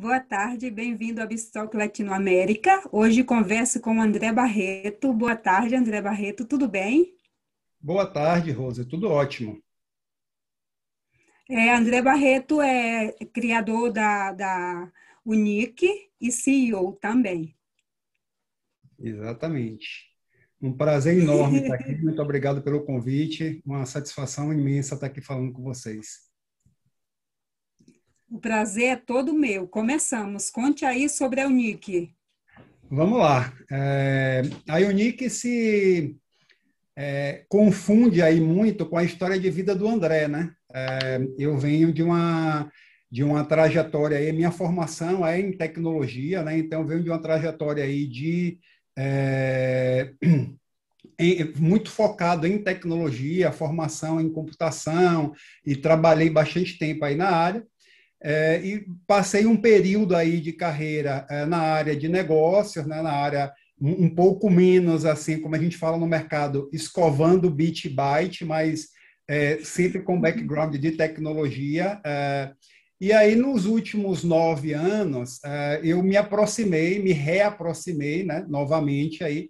Boa tarde, bem-vindo ao Bistoc Latinoamérica. Hoje converso com André Barreto. Boa tarde, André Barreto, tudo bem? Boa tarde, Rosa, tudo ótimo. É, André Barreto é criador da, da Unique e CEO também. Exatamente. Um prazer enorme estar aqui. Muito obrigado pelo convite. Uma satisfação imensa estar aqui falando com vocês. O prazer é todo meu. Começamos. Conte aí sobre a Unic. Vamos lá. É, a Unic se é, confunde aí muito com a história de vida do André, né? É, eu venho de uma de uma trajetória aí, minha formação é em tecnologia, né? Então venho de uma trajetória aí de é, em, muito focado em tecnologia, formação em computação e trabalhei bastante tempo aí na área. É, e passei um período aí de carreira é, na área de negócios, né, na área um, pouco menos, assim, como a gente fala no mercado, escovando bit byte, mas é, sempre com background de tecnologia. É. e aí, nos últimos nove anos, é, eu me aproximei, me reaproximei né, novamente aí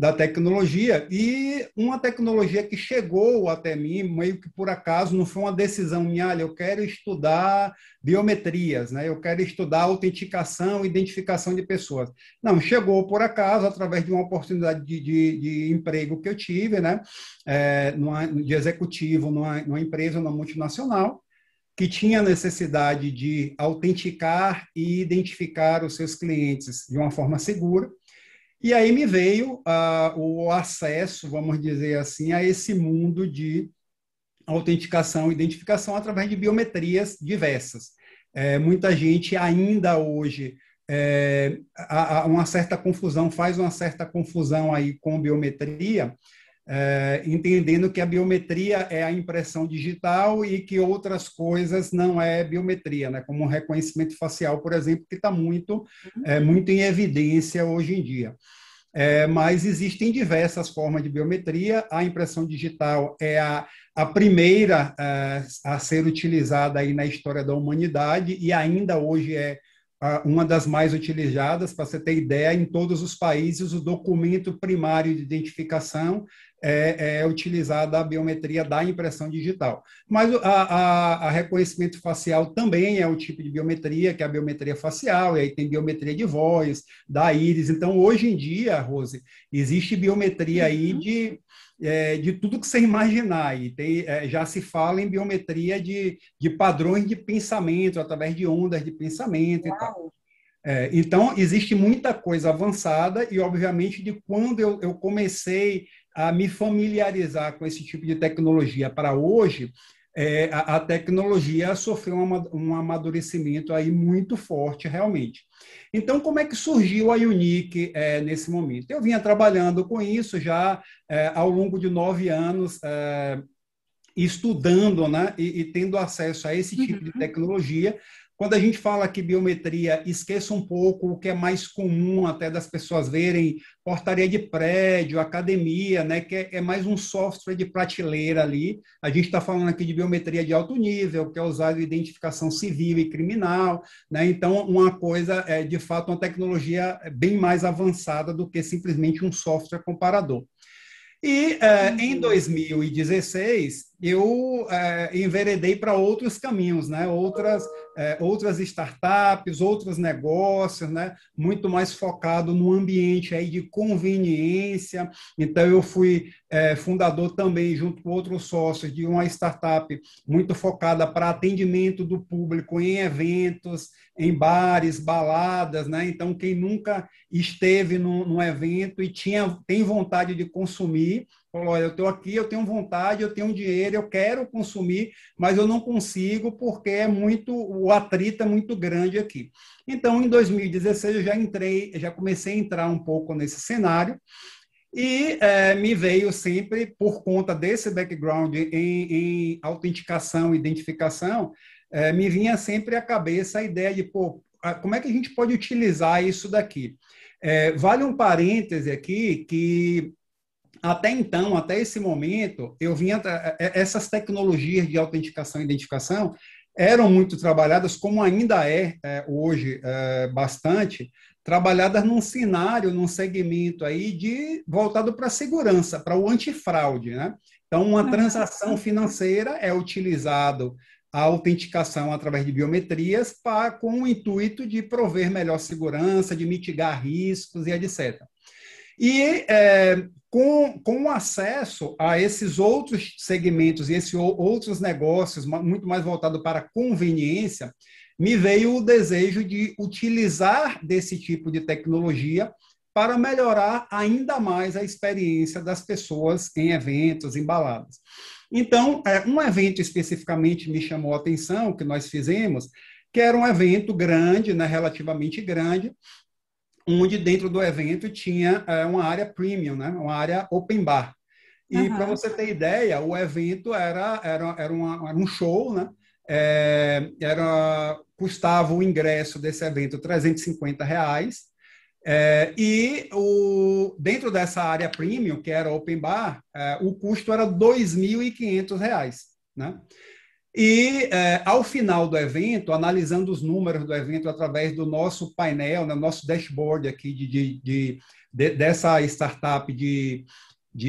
da tecnologia. E uma tecnologia que chegou até mim, meio que por acaso, não foi uma decisão minha, olha, eu quero estudar biometrias, né? eu quero estudar autenticação, identificação de pessoas. Não, chegou por acaso, através de uma oportunidade de, de, de emprego que eu tive, né? É, numa, de executivo numa, numa empresa, numa multinacional, que tinha necessidade de autenticar e identificar os seus clientes de uma forma segura. E aí me veio uh, o acesso, vamos dizer assim, a esse mundo de autenticação e identificação através de biometrias diversas. É, muita gente ainda hoje é, há, há uma certa confusão, faz uma certa confusão aí com biometria, é, entendendo que a biometria é a impressão digital e que outras coisas não é biometria, né? como o reconhecimento facial, por exemplo, que está muito, uhum. é, muito em evidência hoje em dia. É, mas existem diversas formas de biometria. A impressão digital é a, a primeira a, é, a ser utilizada aí na história da humanidade e ainda hoje é uma das mais utilizadas, para você ter ideia, em todos os países, o documento primário de identificação é, é utilizado a biometria da impressão digital. Mas a, a, a, reconhecimento facial também é um tipo de biometria, que é a biometria facial, e aí tem biometria de voz, da íris. Então, hoje em dia, Rose, existe biometria aí uhum. de é, de tudo que você imaginar. E tem, é, já se fala em biometria de, de padrões de pensamento, através de ondas de pensamento Uau. e tal. É, então, existe muita coisa avançada e, obviamente, de quando eu, eu comecei a me familiarizar com esse tipo de tecnologia para hoje, é, a, a, tecnologia sofreu uma, um amadurecimento aí muito forte, realmente. Então, como é que surgiu a Unique é, nesse momento? Eu vinha trabalhando com isso já é, ao longo de nove anos, é, estudando né, e, e, tendo acesso a esse tipo uhum. de tecnologia, quando a gente fala que biometria, esqueça um pouco o que é mais comum até das pessoas verem portaria de prédio, academia, né, que é, é mais um software de prateleira ali. A gente está falando aqui de biometria de alto nível, que é usado em identificação civil e criminal, né? Então, uma coisa é de fato uma tecnologia bem mais avançada do que simplesmente um software comparador. E eh, em 2016, uhum eu é, enveredei para outros caminhos, né? outras, é, outras startups, outros negócios, né? muito mais focado no ambiente aí de conveniência. Então, eu fui é, fundador também, junto com outros sócios, de uma startup muito focada para atendimento do público em eventos, em bares, baladas. Né? Então, quem nunca esteve num, num evento e tinha, tem vontade de consumir, Falou, eu estou aqui, eu tenho vontade, eu tenho dinheiro, eu quero consumir, mas eu não consigo porque é muito o atrito é muito grande aqui. Então, em 2016 eu já entrei, já comecei a entrar um pouco nesse cenário e é, me veio sempre por conta desse background em, em autenticação, identificação, é, me vinha sempre à cabeça a ideia de pô, como é que a gente pode utilizar isso daqui. É, vale um parêntese aqui que até então, até esse momento, eu vinha é, é, essas tecnologias de autenticação e identificação eram muito trabalhadas, como ainda é, é hoje é, bastante, trabalhadas num cenário, num segmento aí de voltado para a segurança, para o antifraude, né? Então, uma transação financeira é utilizado a autenticação através de biometrias para, com o intuito de prover melhor segurança, de mitigar riscos e etc. E é, com, com acesso a esses outros segmentos e esses outros negócios, muito mais voltado para conveniência, me veio o desejo de utilizar desse tipo de tecnologia para melhorar ainda mais a experiência das pessoas em eventos, em baladas. Então, é, um evento especificamente me chamou a atenção, que nós fizemos, que era um evento grande, né, relativamente grande, onde dentro do evento tinha é, uma área premium, né? uma área open bar. E uhum. para você ter ideia, o evento era, era, era, uma, era um show, né? É, era, custava o ingresso desse evento 350 reais. É, e o, dentro dessa área premium, que era open bar, é, o custo era R$ 2.500, né? E, é, ao final do evento, analisando os números do evento através do nosso painel, né, nosso dashboard aqui de, de, de, de dessa startup de,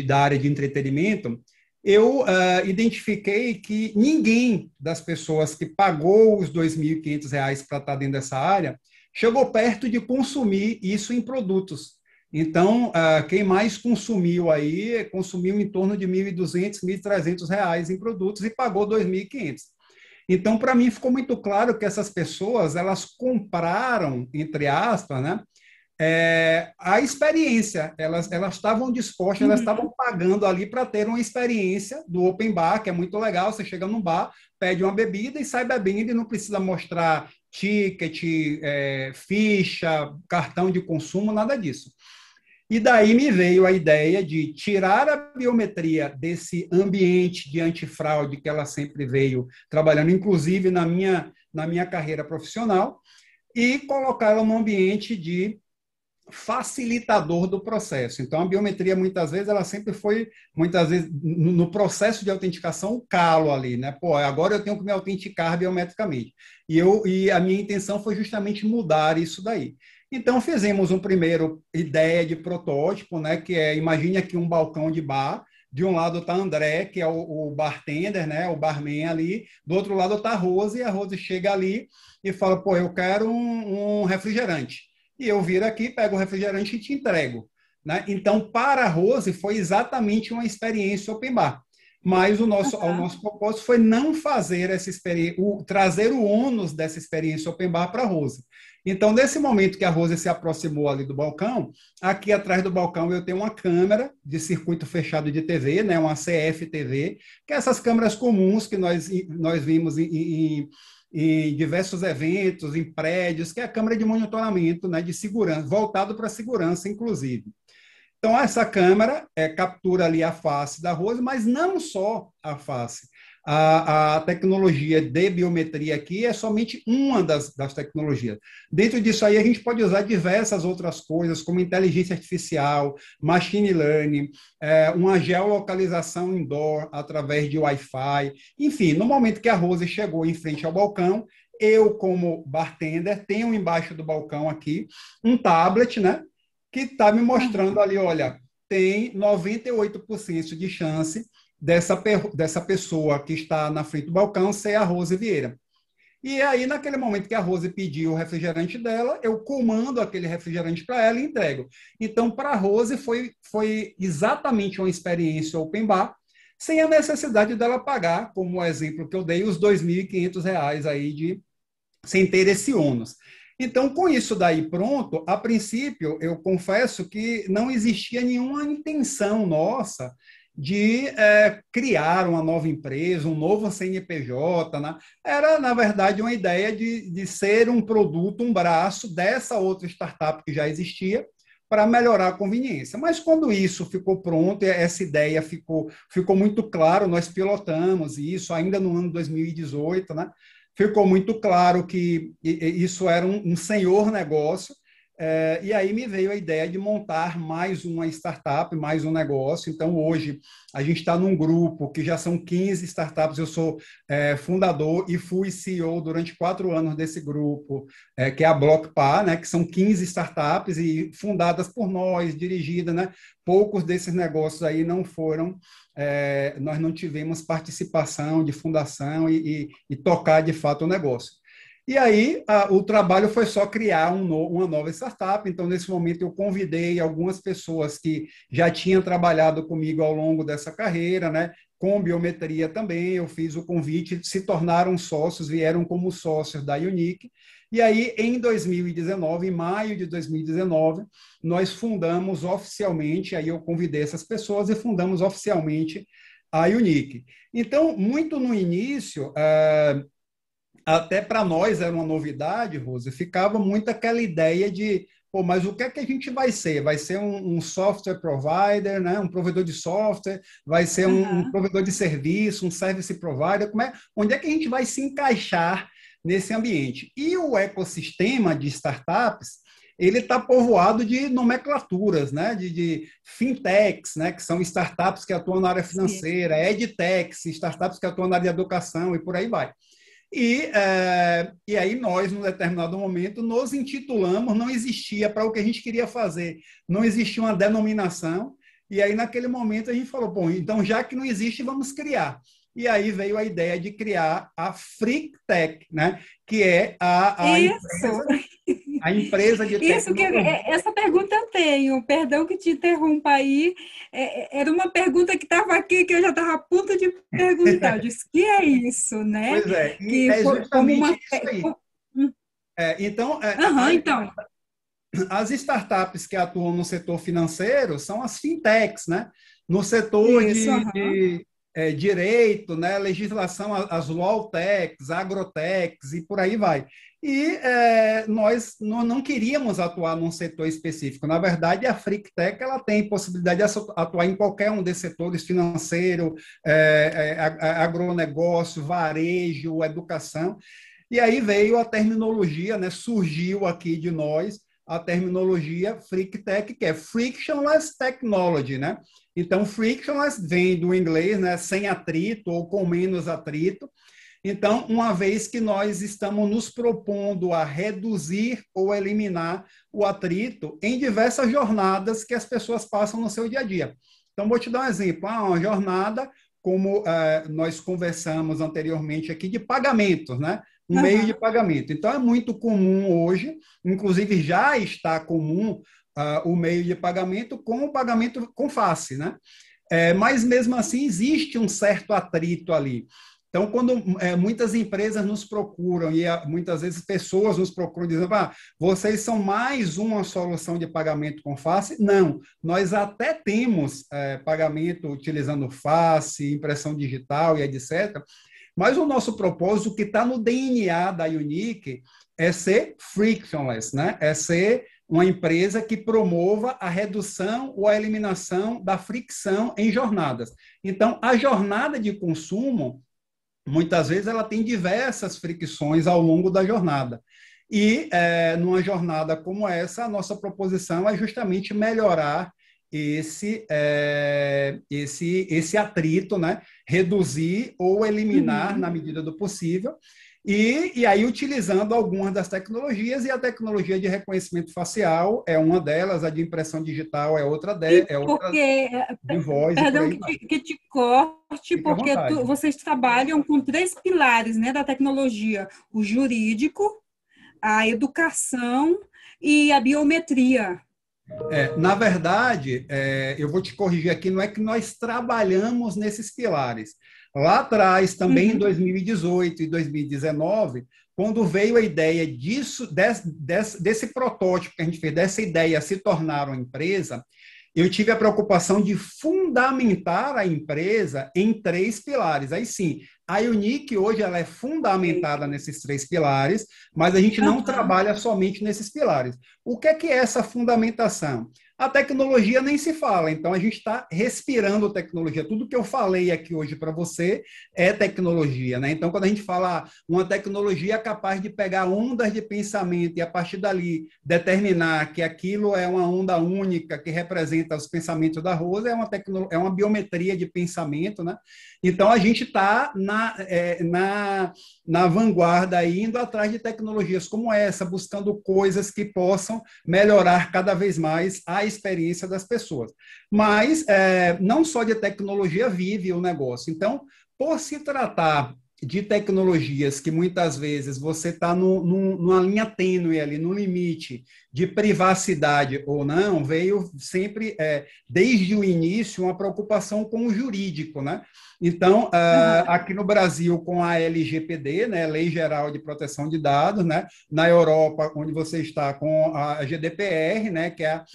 da área de entretenimento, eu uh, identifiquei que ninguém das pessoas que pagou os R$ 2.500 para estar dentro dessa área chegou perto de consumir isso em produtos. Então, ah, quem mais consumiu aí, consumiu em torno de R$ 1.200, R$ 1.300 em produtos e pagou R$ 2.500. Então, para mim, ficou muito claro que essas pessoas, elas compraram, entre aspas, né, é, a experiência. Elas, elas estavam dispostas, elas uhum. estavam pagando ali para ter uma experiência do open bar, que é muito legal. Você chega num bar, pede uma bebida e sai bebendo e não precisa mostrar ticket, é, ficha, cartão de consumo, nada disso. E daí me veio a ideia de tirar a biometria desse ambiente de antifraude que ela sempre veio trabalhando, inclusive na minha, na minha carreira profissional, e colocá-la num ambiente de facilitador do processo. Então, a biometria, muitas vezes, ela sempre foi, muitas vezes, no processo de autenticação, o calo ali, né? Pô, agora eu tenho que me autenticar biometricamente. E, eu, e a minha intenção foi justamente mudar isso daí. Então, fizemos um primeiro ideia de protótipo, né, que é, imagine aqui um balcão de bar, de um lado está André, que é o, o, bartender, né, o barman ali, do outro lado está Rose, e a Rose chega ali e fala, pô, eu quero um, um refrigerante. E eu viro aqui, pego o refrigerante e te entrego. Né? Então, para a Rose, foi exatamente uma experiência open bar. Mas o nosso, uhum. o nosso propósito foi não fazer essa experiência, o, trazer o ônus dessa experiência open bar para a Rose. Então, nesse momento que a Rose se aproximou ali do balcão, aqui atrás do balcão eu tenho uma câmera de circuito fechado de TV, né, uma CFTV, que é essas câmeras comuns que nós, nós vimos em, em, em diversos eventos, em prédios, que é a câmera de monitoramento, né, de segurança, voltado para a segurança, inclusive. Então, essa câmera é, captura ali a face da Rose, mas não só a face. A, a, tecnologia de biometria aqui é somente uma das, das tecnologias. Dentro disso aí, a gente pode usar diversas outras coisas, como inteligência artificial, machine learning, é, uma geolocalização indoor através de Wi-Fi. Enfim, no momento que a Rose chegou em frente ao balcão, eu, como bartender, tenho embaixo do balcão aqui um tablet, né? Que está me mostrando uhum. ali, olha, tem 98% de chance dessa, dessa pessoa que está na frente do balcão ser a Rose Vieira. E aí, naquele momento que a Rose pediu o refrigerante dela, eu comando aquele refrigerante para ela e entrego. Então, para a Rose, foi, foi exatamente uma experiência open bar, sem a necessidade dela pagar, como o exemplo que eu dei, os R$ 2.500 aí de, sem ter esse ônus. Então, com isso daí pronto, a princípio, eu confesso que não existia nenhuma intenção nossa de é, criar uma nova empresa, um novo CNPJ. Né? Era, na verdade, uma ideia de, de ser um produto, um braço dessa outra startup que já existia, para melhorar a conveniência. Mas quando isso ficou pronto, essa ideia ficou, ficou muito claro, nós pilotamos isso ainda no ano 2018, né? ficou muito claro que isso era um, um senhor negócio, é, e aí me veio a ideia de montar mais uma startup, mais um negócio. Então, hoje, a gente está num grupo que já são 15 startups. Eu sou é, fundador e fui CEO durante quatro anos desse grupo, é, que é a Blockpa, né, que são 15 startups e fundadas por nós, dirigidas. Né? Poucos desses negócios aí não foram, é, nós não tivemos participação de fundação e, e, e tocar de fato o negócio. E aí a, o trabalho foi só criar um no, uma nova startup. Então, nesse momento, eu convidei algumas pessoas que já tinham trabalhado comigo ao longo dessa carreira, né? com biometria também, eu fiz o convite, se tornaram sócios, vieram como sócios da Unique. E aí, em 2019, em maio de 2019, nós fundamos oficialmente, aí eu convidei essas pessoas e fundamos oficialmente a Unique. Então, muito no início, eh, até para nós era uma novidade, Rose, ficava muito aquela ideia de, pô, mas o que é que a gente vai ser? Vai ser um, um software provider, né? um provedor de software, vai ser um, uhum. um, provedor de serviço, um service provider, como é, onde é que a gente vai se encaixar nesse ambiente? E o ecossistema de startups, ele está povoado de nomenclaturas, né? De, de, fintechs, né? que são startups que atuam na área financeira, edtechs, startups que atuam na área de educação e por aí vai. E, é, e aí nós, num determinado momento, nos intitulamos, não existia para o que a gente queria fazer, não existia uma denominação, e aí naquele momento a gente falou, bom, então já que não existe, vamos criar. E aí veio a ideia de criar a Freak Tech, né? que é a, a Isso. empresa a empresa de Isso que eu, é, essa pergunta eu tenho, perdão que te interrompa aí, é, é era uma pergunta que estava aqui que eu já estava a ponto de perguntar, eu disse, que é isso, né? Pois é, que é justamente uma... isso aí. Hum. É, então, uhum, então, as startups que atuam no setor financeiro são as fintechs, né? No setor isso, de, uhum. de é, direito, né, legislação, as lawtechs, agrotechs e por aí vai. E é, nós não, queríamos atuar num setor específico. Na verdade, a FreakTech ela tem possibilidade de atuar em qualquer um desses setores, financeiro, é, é, agronegócio, varejo, educação. E aí veio a terminologia, né, surgiu aqui de nós, a terminologia FreakTech, que é Frictionless Technology, né? Então, frictionless vem do inglês, né, sem atrito ou com menos atrito, então, uma vez que nós estamos nos propondo a reduzir ou eliminar o atrito em diversas jornadas que as pessoas passam no seu dia a dia. Então, vou te dar um exemplo. Ah, uma jornada, como eh, nós conversamos anteriormente aqui, de pagamentos, né? Um uhum. meio de pagamento. Então, é muito comum hoje, inclusive já está comum ah, o meio de pagamento com o pagamento com face, né? É, mas mesmo assim existe um certo atrito ali. Então, quando é, muitas empresas nos procuram e a, ah, muitas vezes pessoas nos procuram dizendo, ah, vocês são mais uma solução de pagamento com face? Não, nós até temos é, pagamento utilizando face, impressão digital e etc. Mas o nosso propósito, que está no DNA da Unique, é ser frictionless, né? É ser uma empresa que promova a redução ou a eliminação da fricção em jornadas. Então, a jornada de consumo muitas vezes ela tem diversas fricções ao longo da jornada. E é, numa jornada como essa, a nossa proposição é justamente melhorar esse, é, esse, esse atrito, né? reduzir ou eliminar, uhum. na medida do possível, e, e aí utilizando algumas das tecnologias, e a tecnologia de reconhecimento facial é uma delas, a de impressão digital é outra delas, é outra porque, eh, de voz. Perdão que te, que te corte, porque tu, vocês trabalham com três pilares né, da tecnologia: o jurídico, a educação e a biometria. É, na verdade, é, eu vou te corrigir aqui, não é que nós trabalhamos nesses pilares. Lá atrás, também uhum. em 2018 e 2019, quando veio a ideia disso, desse, desse, desse protótipo que a gente fez, dessa ideia se tornar uma empresa, eu tive a preocupação de fundamentar a empresa em três pilares. Aí sim, a Unique hoje ela é fundamentada nesses três pilares, mas a gente não uhum. trabalha somente nesses pilares. O que é que é essa fundamentação? A tecnologia nem se fala, então a gente está respirando tecnologia. Tudo que eu falei aqui hoje para você é tecnologia, né? Então, quando a gente fala uma tecnologia capaz de pegar ondas de pensamento e a partir dali determinar que aquilo é uma onda única que representa os pensamentos da Rosa, é uma, tecno... é uma biometria de pensamento, né? Então a gente está na, é, na, na vanguarda indo atrás de tecnologias como essa, buscando coisas que possam melhorar cada vez mais a experiência das pessoas. Mas é, não só de tecnologia vive o negócio. Então, por se tratar de tecnologias que muitas vezes você está numa linha tênue ali, no limite de privacidade ou não, veio sempre, é, desde o início, uma preocupação com o jurídico, né? Então, é, uhum. aqui no Brasil, com a LGPD, né, Lei Geral de Proteção de Dados, né, na Europa, onde você está, com a GDPR, né, que é a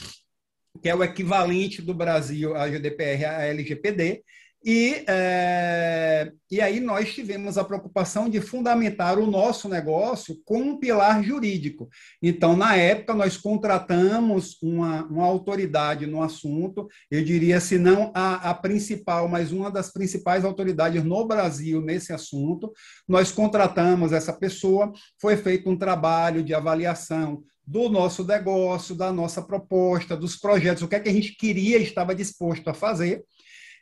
que é o equivalente do Brasil à GDPR, à LGPD, e, é, e aí nós tivemos a preocupação de fundamentar o nosso negócio com um pilar jurídico. Então, na época, nós contratamos uma, uma autoridade no assunto, eu diria, se não a, a principal, mas uma das principais autoridades no Brasil nesse assunto. Nós contratamos essa pessoa, foi feito um trabalho de avaliação do nosso negócio, da nossa proposta, dos projetos, o que é que a gente queria estava disposto a fazer.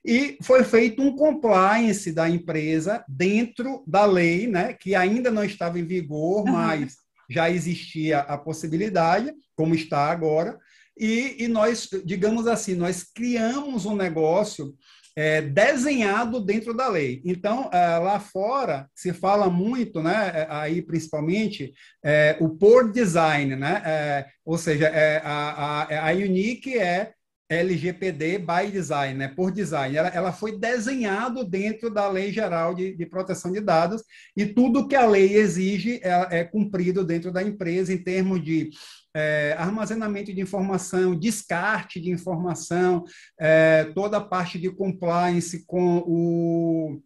E foi feito um compliance da empresa dentro da lei, né, que ainda não estava em vigor, mas já existia a possibilidade, como está agora. E, e nós, digamos assim, nós criamos um negócio é, desenhado dentro da lei. Então, é, lá fora se fala muito, né, é, aí principalmente, é, o por design, né, é, ou seja, é, a, a, a Unique é LGPD by design, né, por design. Ela, ela foi desenhado dentro da Lei Geral de, de, Proteção de Dados e tudo que a lei exige é, é cumprido dentro da empresa em termos de é, armazenamento de informação, descarte de informação, é, toda a parte de compliance com o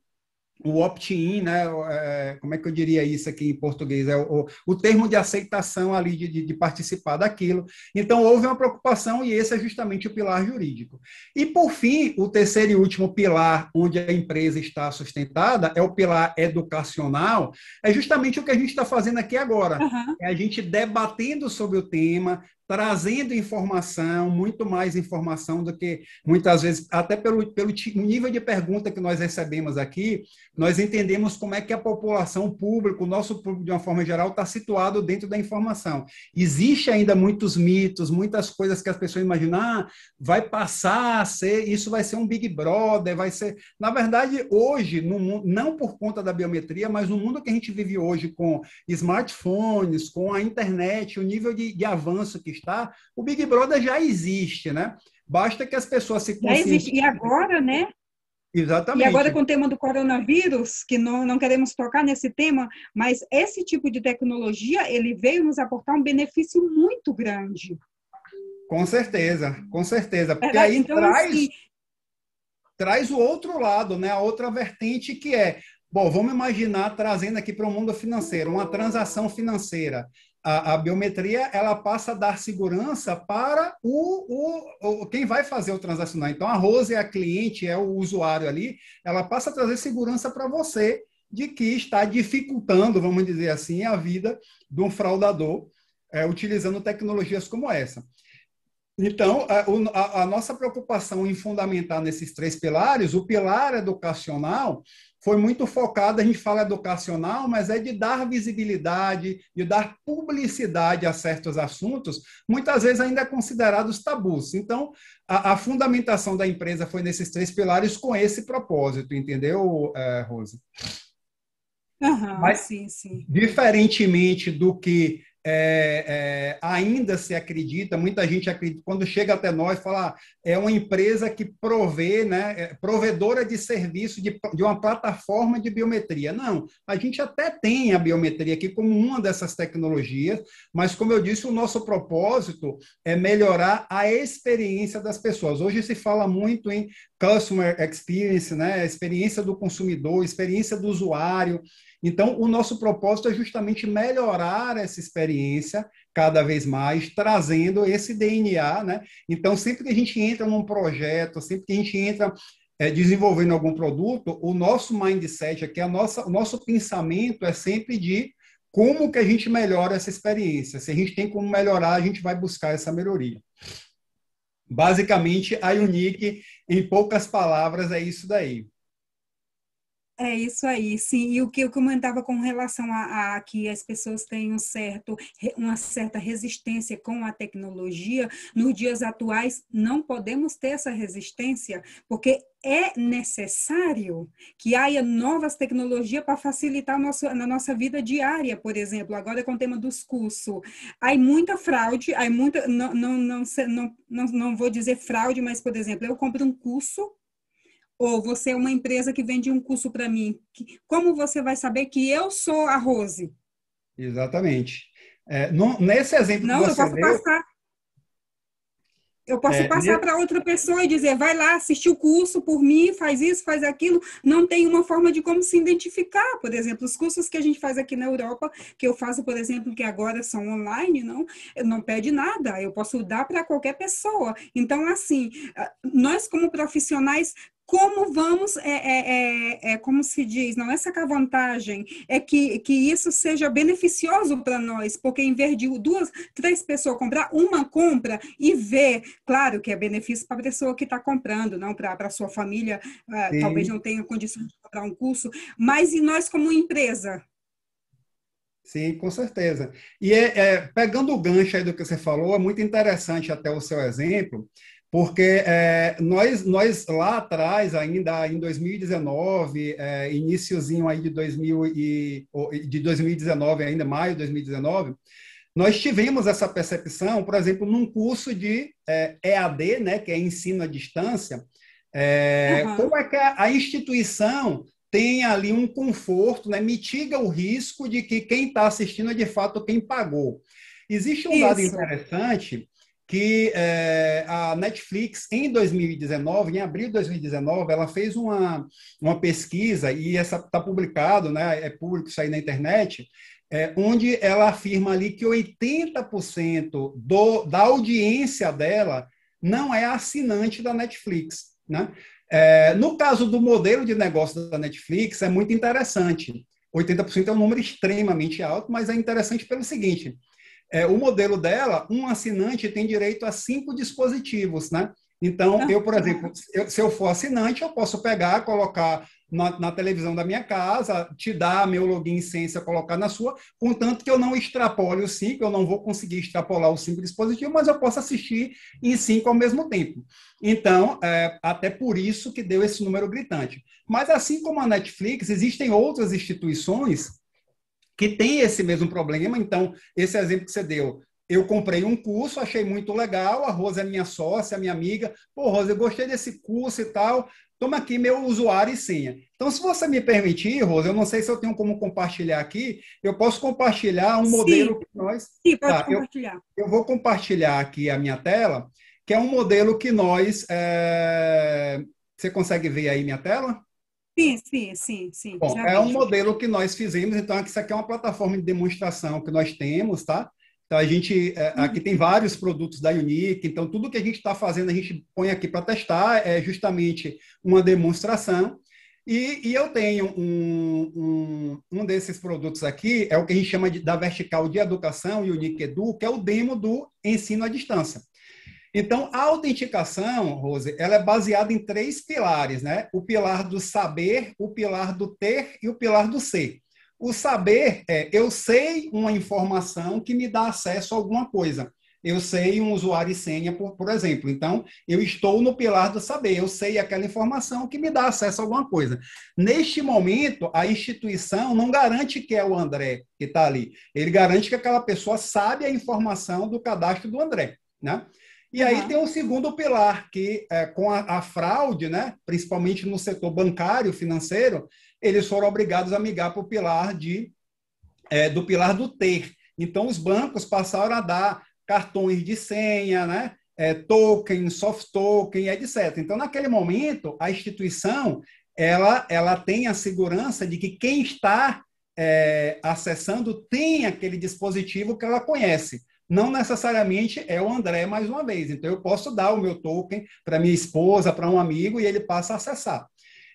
o opt-in, né? É, como é que eu diria isso aqui em português? É o, o, o termo de aceitação ali de, de, de, participar daquilo. Então, houve uma preocupação e esse é justamente o pilar jurídico. E, por fim, o terceiro e último pilar onde a empresa está sustentada é o pilar educacional. É justamente o que a gente está fazendo aqui agora. Uhum. É a gente debatendo sobre o tema, trazendo informação, muito mais informação do que muitas vezes, até pelo, pelo nível de pergunta que nós recebemos aqui, nós entendemos como é que a população, pública o nosso público, de uma forma geral, está situado dentro da informação. Existe ainda muitos mitos, muitas coisas que as pessoas imaginam, ah, vai passar a ser, isso vai ser um Big Brother, vai ser. Na verdade, hoje, no, não por conta da biometria, mas no mundo que a gente vive hoje, com smartphones, com a internet, o nível de, de avanço que está, o Big Brother já existe, né? Basta que as pessoas se conscientizem. Já existe. E agora, né? Exatamente. E agora com o tema do coronavírus, que não, não queremos tocar nesse tema, mas esse tipo de tecnologia, ele veio nos aportar um benefício muito grande. Com certeza, com certeza. Porque aí então, traz, assim... traz o outro lado, né? a outra vertente que é, bom, vamos imaginar trazendo aqui para o mundo financeiro, uma transação financeira a, a, biometria ela passa a dar segurança para o, o, o, quem vai fazer o transacional. Então, a Rose é a cliente, é o usuário ali, ela passa a trazer segurança para você de que está dificultando, vamos dizer assim, a vida de um fraudador é, utilizando tecnologias como essa. Então, a, a, a, nossa preocupação em fundamentar nesses três pilares, o pilar educacional, foi muito focado a gente fala educacional, mas é de dar visibilidade, de dar publicidade a certos assuntos, muitas vezes ainda considerados tabus. Então, a, a fundamentação da empresa foi nesses três pilares com esse propósito, entendeu, é, Rose? Uhum, mas, sim, sim. Diferentemente do que é, é, ainda se acredita, muita gente acredita, quando chega até nós, fala, ah, é uma empresa que provê, né, é, provedora de serviço de, de uma plataforma de biometria. Não, a gente até tem a biometria aqui como uma dessas tecnologias, mas, como eu disse, o nosso propósito é melhorar a experiência das pessoas. Hoje se fala muito em customer experience, né, experiência do consumidor, experiência do usuário, então, o nosso propósito é justamente melhorar essa experiência cada vez mais, trazendo esse DNA, né? Então, sempre que a gente entra num projeto, sempre que a gente entra é, desenvolvendo algum produto, o nosso mindset aqui, a nossa, o nosso pensamento é sempre de como que a gente melhora essa experiência. Se a gente tem como melhorar, a gente vai buscar essa melhoria. Basicamente, a Unique, em poucas palavras, é isso daí. É isso aí, sim. E o que eu comentava com relação a, a, que as pessoas têm um certo, uma certa resistência com a tecnologia, nos dias atuais não podemos ter essa resistência, porque é necessário que haja novas tecnologias para facilitar nossa na nossa vida diária, por exemplo, agora com o tema dos cursos. Há muita fraude, há muita, não, não, não, não, não vou dizer fraude, mas, por exemplo, eu compro um curso ou você é uma empresa que vende um curso para mim, como você vai saber que eu sou a Rose? Exatamente. É, no, nesse exemplo Não, que você eu posso deu, passar. Eu posso é, passar para outra pessoa e dizer, vai lá, assistir o curso por mim, faz isso, faz aquilo. Não tem uma forma de como se identificar. Por exemplo, os cursos que a gente faz aqui na Europa, que eu faço, por exemplo, que agora são online, não, não pede nada. Eu posso dar para qualquer pessoa. Então, assim, nós como profissionais como vamos, é, é, é, é, como se diz, não é sacar vantagem, é que, que isso seja beneficioso para nós, porque em vez de duas, três pessoas comprar, uma compra e vê, claro que é benefício para a pessoa que está comprando, não para a sua família, ah, talvez não tenha condições de comprar um curso, mas e nós como empresa? Sim, com certeza. E é, é, pegando o gancho aí do que você falou, é muito interessante até o seu exemplo, porque é, nós, nós lá atrás, ainda em 2019, é, iníciozinho aí de, 2000 e, de 2019, ainda maio de 2019, nós tivemos essa percepção, por exemplo, num curso de é, EAD, né, que é ensino à distância, é, uhum. como é que a, a instituição tem ali um conforto, né, mitiga o risco de que quem está assistindo é de fato quem pagou. Existe um Isso. dado interessante que é, a Netflix, em 2019, em abril de 2019, ela fez uma, uma pesquisa, e essa está publicado, né, é público isso aí na internet, é, onde ela afirma ali que 80% do, da audiência dela não é assinante da Netflix. Né? É, no caso do modelo de negócio da Netflix, é muito interessante. 80% é um número extremamente alto, mas é interessante pelo seguinte: é, o modelo dela, um assinante tem direito a cinco dispositivos, né? Então, ah, eu, por tá. exemplo, eu, se eu for assinante, eu posso pegar, colocar na, na, televisão da minha casa, te dar meu login e senha, colocar na sua, contanto que eu não extrapole o cinco, eu não vou conseguir extrapolar o cinco dispositivos, mas eu posso assistir em cinco ao mesmo tempo. Então, é, até por isso que deu esse número gritante. Mas assim como a Netflix, existem outras instituições que tem esse mesmo problema. Então, esse exemplo que você deu, eu comprei um curso, achei muito legal, a Rosa é minha sócia, minha amiga. Pô, Rosa, eu gostei desse curso e tal. Toma aqui meu usuário e senha. Então, se você me permitir, Rosa, eu não sei se eu tenho como compartilhar aqui, eu posso compartilhar um sim, modelo que nós. Sim, pode tá, compartilhar. Eu, eu, vou compartilhar aqui a minha tela, que é um modelo que nós. É... Você consegue ver aí minha tela? Sim, sim, sim, sim. Bom, é um modelo que nós fizemos, então isso aqui é uma plataforma de demonstração que nós temos, tá? Então a gente é, uhum. aqui tem vários produtos da Unique, então tudo que a gente está fazendo a gente põe aqui para testar é justamente uma demonstração. E, e eu tenho um, um, um, desses produtos aqui, é o que a gente chama de, da vertical de educação e Unique Edu, que é o demo do ensino à distância. Então, a autenticação, Rose, ela é baseada em três pilares, né? O pilar do saber, o pilar do ter e o pilar do ser. O saber é eu sei uma informação que me dá acesso a alguma coisa. Eu sei um usuário e senha, por, por exemplo. Então, eu estou no pilar do saber, eu sei aquela informação que me dá acesso a alguma coisa. Neste momento, a instituição não garante que é o André que está ali. Ele garante que aquela pessoa sabe a informação do cadastro do André. Né? E uhum. aí tem um segundo pilar, que é, com a, a, fraude, né, principalmente no setor bancário, financeiro, eles foram obrigados a migrar para o pilar de, é, do pilar do ter. Então, os bancos passaram a dar cartões de senha, né, é, token, soft token, etc. Então, naquele momento, a instituição ela, ela tem a segurança de que quem está é, acessando tem aquele dispositivo que ela conhece não necessariamente é o André mais uma vez. Então, eu posso dar o meu token para minha esposa, para um amigo, e ele passa a acessar.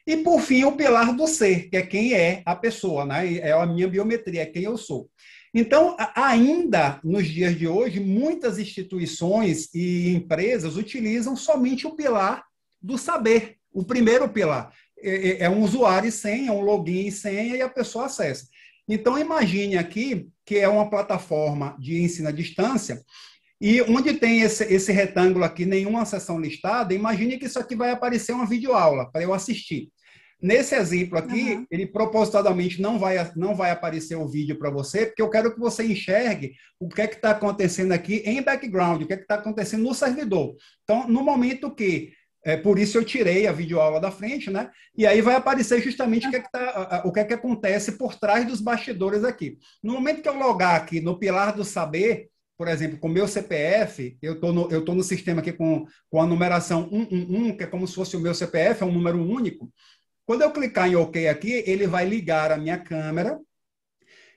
E, por fim, o pilar do ser, que é quem é a pessoa, né? é a minha biometria, é quem eu sou. Então, ainda nos dias de hoje, muitas instituições e empresas utilizam somente o pilar do saber, o primeiro pilar. É, é, é um usuário e senha, é um login e senha, e a pessoa acessa. Então, imagine aqui que é uma plataforma de ensino à distância e onde tem esse, esse retângulo aqui, nenhuma sessão listada, imagine que isso aqui vai aparecer uma videoaula para eu assistir. Nesse exemplo aqui, uhum. ele propositadamente não vai, não vai aparecer o vídeo para você, porque eu quero que você enxergue o que é que está acontecendo aqui em background, o que é que está acontecendo no servidor. Então, no momento que é, por isso eu tirei a videoaula da frente, né? E aí vai aparecer justamente o que, é que tá, o que, é que acontece por trás dos bastidores aqui. No momento que eu logar aqui no pilar do saber, por exemplo, com o meu CPF, eu estou no, sistema aqui com, com a numeração 111, que é como se fosse o meu CPF, é um número único. Quando eu clicar em OK aqui, ele vai ligar a minha câmera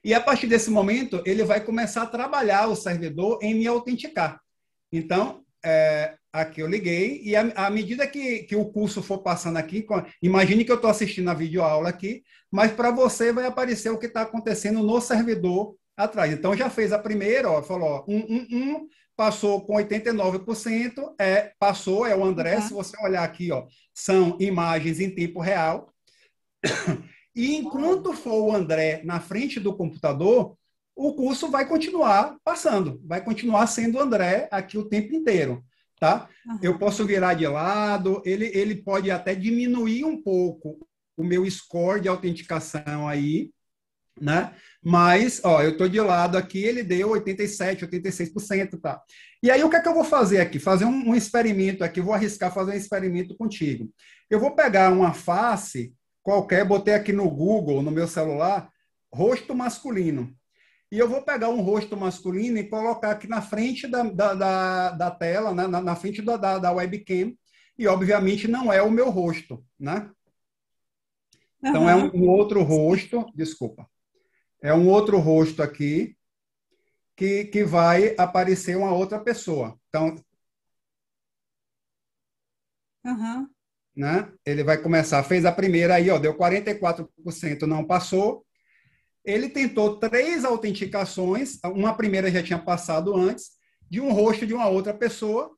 e a partir desse momento ele vai começar a trabalhar o servidor em me autenticar. Então, é, Aqui eu liguei e à medida que, que o curso for passando aqui, imagine que eu estou assistindo a videoaula aqui, mas para você vai aparecer o que está acontecendo no servidor atrás. Então já fez a primeira, ó, falou ó, um, um, um, passou com 89%, é, passou, é o André, uhum. se você olhar aqui, ó, são imagens em tempo real. E enquanto for o André na frente do computador, o curso vai continuar passando, vai continuar sendo André aqui o tempo inteiro tá? Uhum. Eu posso virar de lado, ele, ele pode até diminuir um pouco o meu score de autenticação aí, né? Mas, ó, eu tô de lado aqui, ele deu 87, 86%, tá? E aí, o que é que eu vou fazer aqui? Fazer um, um experimento aqui, vou arriscar fazer um experimento contigo. Eu vou pegar uma face qualquer, botei aqui no Google, no meu celular, rosto masculino. E eu vou pegar um rosto masculino e colocar aqui na frente da, da, da, da tela, né? na, na, frente da, da, da webcam. E, obviamente, não é o meu rosto, né? Então, uhum. é um, um outro rosto, desculpa. É um outro rosto aqui que, que vai aparecer uma outra pessoa. Então, uhum. né? ele vai começar, fez a primeira aí, ó, deu 44%, não passou, ele tentou três autenticações, uma primeira já tinha passado antes, de um rosto de uma outra pessoa,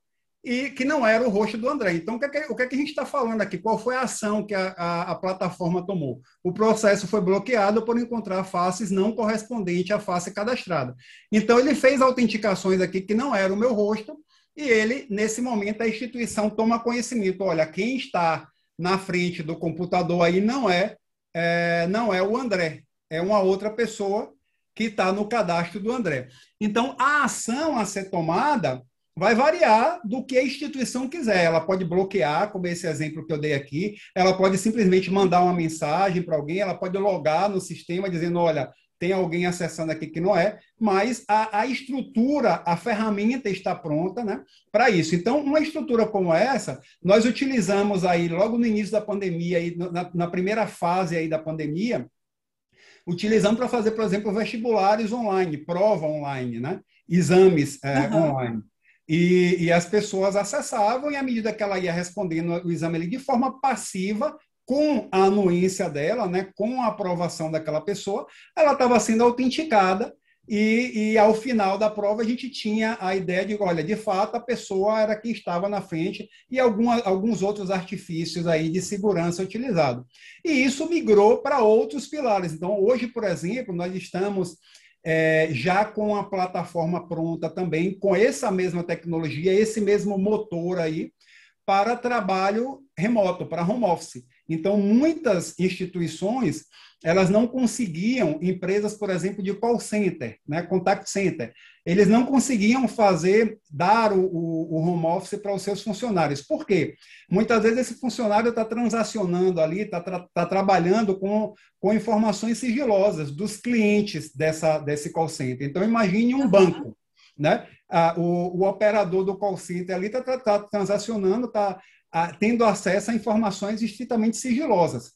e que não era o rosto do André. Então, o que, é que, o que, é que a gente está falando aqui? Qual foi a ação que a, a, a, plataforma tomou? O processo foi bloqueado por encontrar faces não correspondentes à face cadastrada. Então, ele fez autenticações aqui que não era o meu rosto, e ele, nesse momento, a instituição toma conhecimento. Olha, quem está na frente do computador aí não é, é não é o André é uma outra pessoa que está no cadastro do André. Então, a ação a ser tomada vai variar do que a instituição quiser. Ela pode bloquear, como esse exemplo que eu dei aqui, ela pode simplesmente mandar uma mensagem para alguém, ela pode logar no sistema dizendo: olha, tem alguém acessando aqui que não é, mas a, a estrutura, a ferramenta está pronta né, para isso. Então, uma estrutura como essa, nós utilizamos aí logo no início da pandemia, aí, na, na primeira fase aí da pandemia, utilizando para fazer, por exemplo, vestibulares online, prova online, né? exames é, uhum. online. E, e, as pessoas acessavam, e à medida que ela ia respondendo o exame ali de forma passiva, com a anuência dela, né, com a aprovação daquela pessoa, ela estava sendo autenticada e, e, ao final da prova a gente tinha a ideia de, olha, de fato a pessoa era quem estava na frente e alguma, alguns outros artifícios aí de segurança utilizados. E isso migrou para outros pilares. Então, hoje, por exemplo, nós estamos é, já com a plataforma pronta também, com essa mesma tecnologia, esse mesmo motor aí, para trabalho remoto, para home office. Então, muitas instituições elas não conseguiam, empresas, por exemplo, de call center, né, contact center, eles não conseguiam fazer, dar o, o home office para os seus funcionários. Por quê? Muitas vezes esse funcionário está transacionando ali, está tra tá trabalhando com, com informações sigilosas dos clientes dessa, desse call center. Então, imagine um banco, né? Ah, o, o, operador do call center ali está tá, tá transacionando, está a, tendo acesso a informações estritamente sigilosas.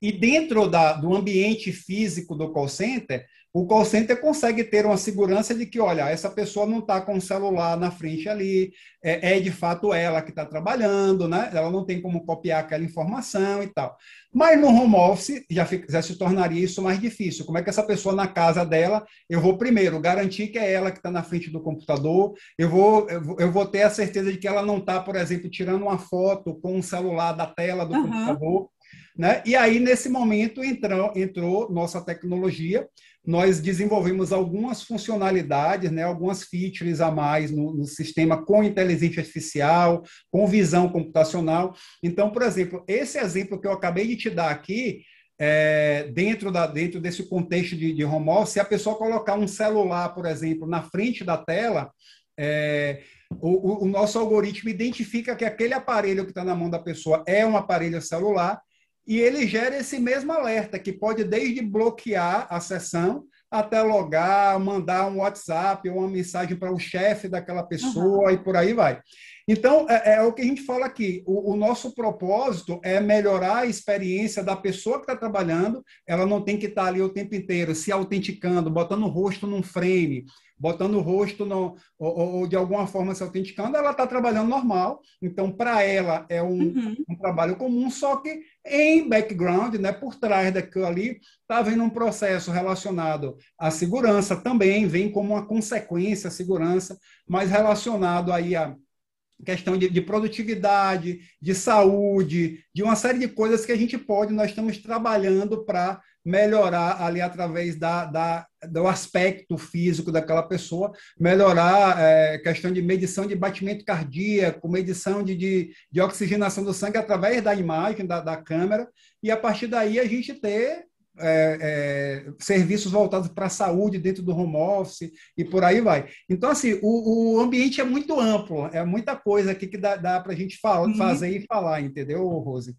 E dentro da, do ambiente físico do call center, o call center consegue ter uma segurança de que, olha, essa pessoa não está com o celular na frente ali, é, é de fato ela que está trabalhando, né? ela não tem como copiar aquela informação e tal. Mas no home office já, fica, já se tornaria isso mais difícil. Como é que essa pessoa na casa dela, eu vou primeiro garantir que é ela que está na frente do computador, eu vou, eu vou ter a certeza de que ela não está, por exemplo, tirando uma foto com o celular da tela do uhum. computador. Né? E aí, nesse momento, entrou, entrou nossa tecnologia nós desenvolvemos algumas funcionalidades, né, algumas features a mais no, no, sistema com inteligência artificial, com visão computacional. Então, por exemplo, esse exemplo que eu acabei de te dar aqui, é, dentro, da, dentro desse contexto de, de home office, se a pessoa colocar um celular, por exemplo, na frente da tela, é, o, o, nosso algoritmo identifica que aquele aparelho que está na mão da pessoa é um aparelho celular e ele gera esse mesmo alerta, que pode desde bloquear a sessão até logar, mandar um WhatsApp ou uma mensagem para o chefe daquela pessoa uhum. e por aí vai. Então, é, é, o que a gente fala aqui. O, o, nosso propósito é melhorar a experiência da pessoa que está trabalhando. Ela não tem que estar tá ali o tempo inteiro se autenticando, botando o rosto num frame, botando o rosto no, ou, ou, de alguma forma se autenticando, ela está trabalhando normal. Então, para ela é um, uhum. um, trabalho comum, só que em background, né, por trás daquilo ali, está vendo um processo relacionado à segurança também, vem como uma consequência a segurança, mas relacionado aí a questão de, de, produtividade, de saúde, de uma série de coisas que a gente pode, nós estamos trabalhando para melhorar ali através da, da do aspecto físico daquela pessoa, melhorar é, questão de medição de batimento cardíaco, medição de, de, de oxigenação do sangue através da imagem, da, da, câmera, e a partir daí a gente ter é, é, serviços voltados para a saúde dentro do home office e por aí vai. Então, assim, o, o ambiente é muito amplo, é muita coisa aqui que dá, dá para a gente fala, uhum. fazer e falar, entendeu, Rose?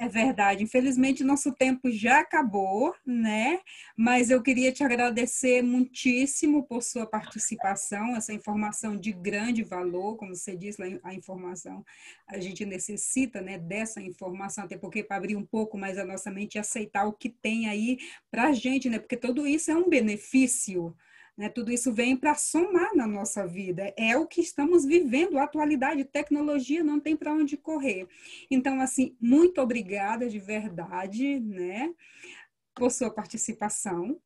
É verdade. Infelizmente, nosso tempo já acabou, né? Mas eu queria te agradecer muitíssimo por sua participação, essa informação de grande valor, como você disse, a informação, a gente necessita né, dessa informação, até porque para abrir um pouco mais a nossa mente e aceitar o que tem aí para a gente, né? Porque tudo isso é um benefício, né? Tudo isso vem para somar na nossa vida. É o que estamos vivendo, A atualidade, tecnologia não tem para onde correr. Então, assim, muito obrigada de verdade, né, por sua participação.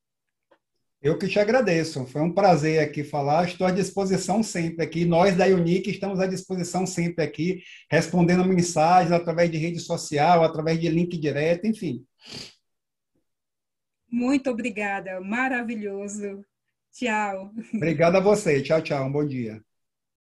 Eu que te agradeço. Foi um prazer aqui falar. Estou à disposição sempre aqui. Nós da Unique estamos à disposição sempre aqui, respondendo mensagens através de rede social, através de link direto, enfim. Muito obrigada. Maravilhoso. Tchau. Obrigado a você. Tchau, tchau. Um bom dia.